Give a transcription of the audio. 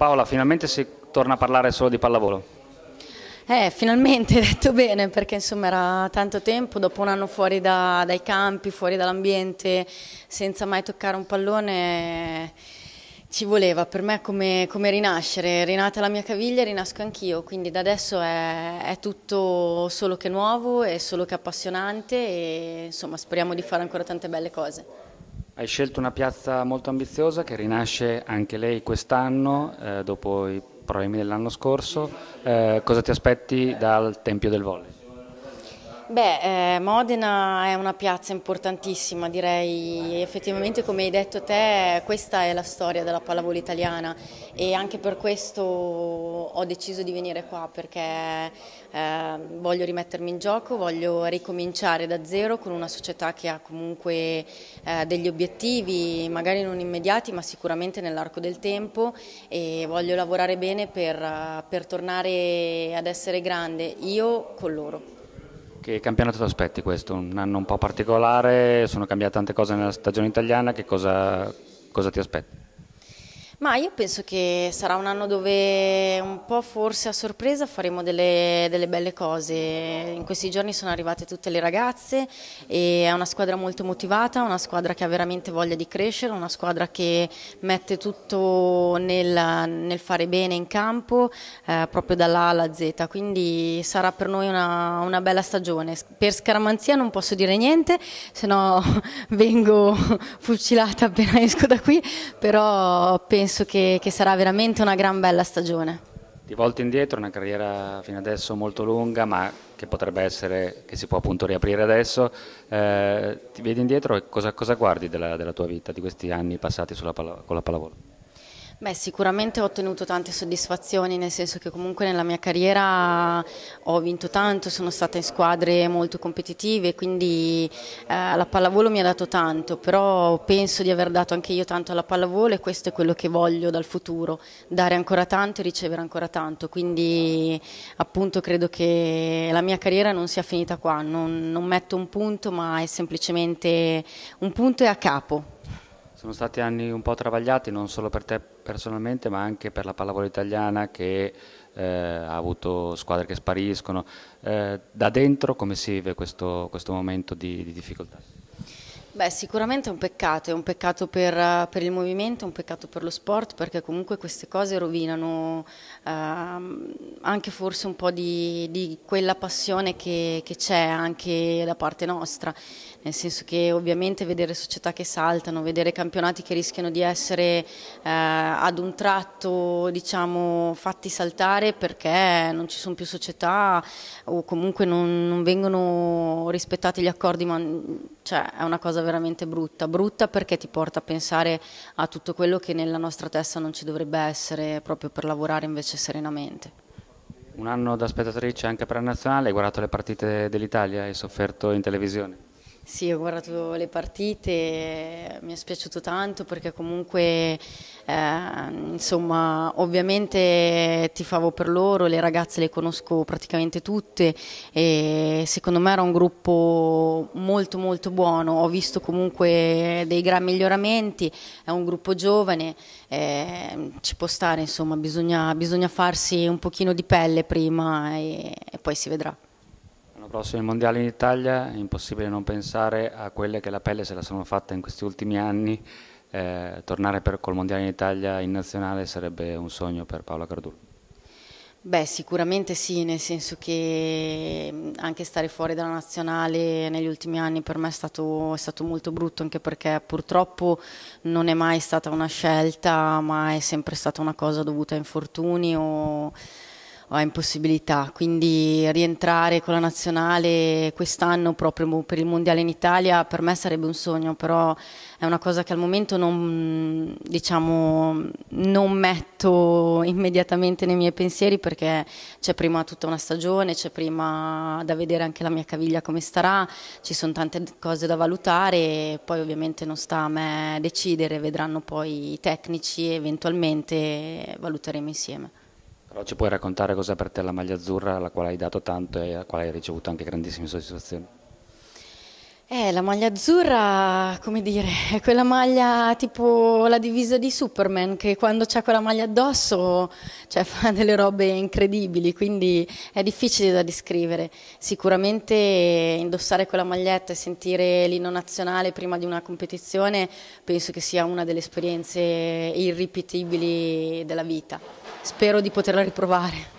Paola, finalmente si torna a parlare solo di pallavolo. Eh, finalmente, hai detto bene, perché insomma era tanto tempo, dopo un anno fuori da, dai campi, fuori dall'ambiente, senza mai toccare un pallone, ci voleva. Per me è come, come rinascere, rinata la mia caviglia, rinasco anch'io, quindi da adesso è, è, tutto solo che nuovo, è solo che appassionante e insomma speriamo di fare ancora tante belle cose. Hai scelto una piazza molto ambiziosa che rinasce anche lei quest'anno, eh, dopo i problemi dell'anno scorso. Eh, cosa ti aspetti dal Tempio del Volley? Beh, eh, Modena è una piazza importantissima, direi effettivamente come hai detto te questa è la storia della pallavolo italiana e anche per questo ho deciso di venire qua perché eh, voglio rimettermi in gioco, voglio ricominciare da zero con una società che ha comunque eh, degli obiettivi, magari non immediati ma sicuramente nell'arco del tempo e voglio lavorare bene per, per tornare ad essere grande io con loro. Che campionato ti aspetti questo? Un anno un po' particolare, sono cambiate tante cose nella stagione italiana, che cosa, cosa ti aspetti? Ma io penso che sarà un anno dove un po' forse a sorpresa faremo delle, delle, belle cose. In questi giorni sono arrivate tutte le ragazze e è una squadra molto motivata, una squadra che ha veramente voglia di crescere, una squadra che mette tutto nel, nel fare bene in campo, eh, proprio dalla A alla Z. Quindi sarà per noi una, una bella stagione. Per scaramanzia non posso dire niente, se no vengo fucilata appena esco da qui, però penso penso che, che sarà veramente una gran bella stagione. Di volta indietro, una carriera fino adesso molto lunga, ma che potrebbe essere, che si può appunto riaprire adesso. Eh, ti vedi indietro e cosa, cosa guardi della, della, tua vita, di questi anni passati palla, con la pallavolo? Beh, sicuramente ho ottenuto tante soddisfazioni, nel senso che comunque nella mia carriera ho vinto tanto, sono stata in squadre molto competitive, quindi eh, la pallavolo mi ha dato tanto, però penso di aver dato anche io tanto alla pallavolo e questo è quello che voglio dal futuro, dare ancora tanto e ricevere ancora tanto, quindi appunto credo che la mia carriera non sia finita qua, non, non metto un punto ma è semplicemente un punto e a capo. Sono stati anni un po' travagliati non solo per te personalmente ma anche per la pallavolo italiana che eh, ha avuto squadre che spariscono. Eh, da dentro come si vive questo, questo momento di, di difficoltà? Beh, sicuramente è un peccato, è un peccato per, per, il movimento, è un peccato per lo sport, perché comunque queste cose rovinano ehm, anche forse un po' di, di quella passione che, c'è anche da parte nostra, nel senso che ovviamente vedere società che saltano, vedere campionati che rischiano di essere eh, ad un tratto diciamo, fatti saltare perché non ci sono più società o comunque non, non vengono rispettati gli accordi cioè è una cosa veramente brutta, brutta perché ti porta a pensare a tutto quello che nella nostra testa non ci dovrebbe essere proprio per lavorare invece serenamente. Un anno da spettatrice anche per la nazionale, hai guardato le partite dell'Italia e hai sofferto in televisione? Sì, ho guardato le partite, mi è spiaciuto tanto perché comunque, eh, insomma, ovviamente tifavo per loro, le ragazze le conosco praticamente tutte e secondo me era un gruppo molto molto buono, ho visto comunque dei gran miglioramenti, è un gruppo giovane, eh, ci può stare, insomma, bisogna, bisogna, farsi un pochino di pelle prima e, e poi si vedrà prossimi mondiali in Italia è impossibile non pensare a quelle che la pelle se la sono fatta in questi ultimi anni. Eh, tornare per, col mondiale in Italia in nazionale sarebbe un sogno per Paola Cardullo. Beh, sicuramente sì, nel senso che anche stare fuori dalla nazionale negli ultimi anni per me è stato, è stato, molto brutto, anche perché purtroppo non è mai stata una scelta, ma è sempre stata una cosa dovuta a infortuni o è impossibilità, quindi rientrare con la nazionale quest'anno proprio per il Mondiale in Italia per me sarebbe un sogno, però è una cosa che al momento non, diciamo, non metto immediatamente nei miei pensieri perché c'è prima tutta una stagione, c'è prima da vedere anche la mia caviglia come starà, ci sono tante cose da valutare e poi ovviamente non sta a me decidere, vedranno poi i tecnici e eventualmente valuteremo insieme. Però ci puoi raccontare cos'è per te la maglia azzurra alla quale hai dato tanto e alla quale hai ricevuto anche grandissime soddisfazioni? Eh, la maglia azzurra, come dire, è quella maglia tipo la divisa di Superman che quando c'è quella maglia addosso cioè, fa delle robe incredibili, quindi è difficile da descrivere. Sicuramente indossare quella maglietta e sentire l'inno nazionale prima di una competizione penso che sia una delle esperienze irripetibili della vita spero di poterla riprovare.